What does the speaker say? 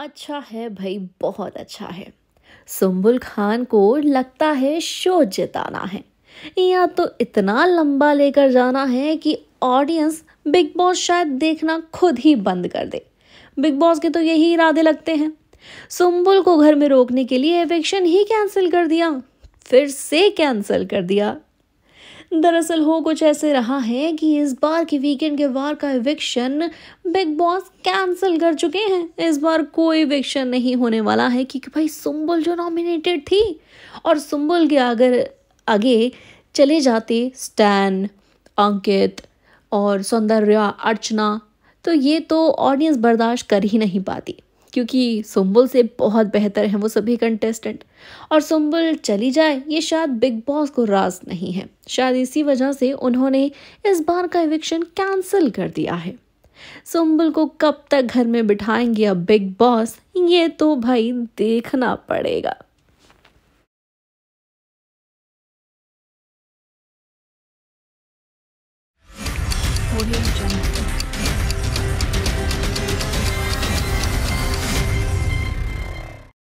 अच्छा है भाई बहुत अच्छा है सुम्बुल खान को लगता है शो जिताना है या तो इतना लंबा लेकर जाना है कि ऑडियंस बिग बॉस शायद देखना खुद ही बंद कर दे बिग बॉस के तो यही इरादे लगते हैं सुम्बुल को घर में रोकने के लिए एविक्शन ही कैंसिल कर दिया फिर से कैंसिल कर दिया दरअसल हो कुछ ऐसे रहा है कि इस बार के वीकेंड के वार का इविक्शन बिग बॉस कैंसिल कर चुके हैं इस बार कोई इविक्शन नहीं होने वाला है क्योंकि भाई सुम्बुल जो नॉमिनेटेड थी और सुम्बुल के अगर आगे चले जाते स्टैन अंकित और सौंदर्या अर्चना तो ये तो ऑडियंस बर्दाश्त कर ही नहीं पाती क्योंकि सुम्बुल से बहुत बेहतर हैं वो सभी कंटेस्टेंट और सुम्बुल चली जाए ये शायद बिग बॉस को राज नहीं है शायद इसी वजह से उन्होंने इस बार का इविक्शन कैंसिल कर दिया है सुम्बुल को कब तक घर में बिठाएंगे अब बिग बॉस ये तो भाई देखना पड़ेगा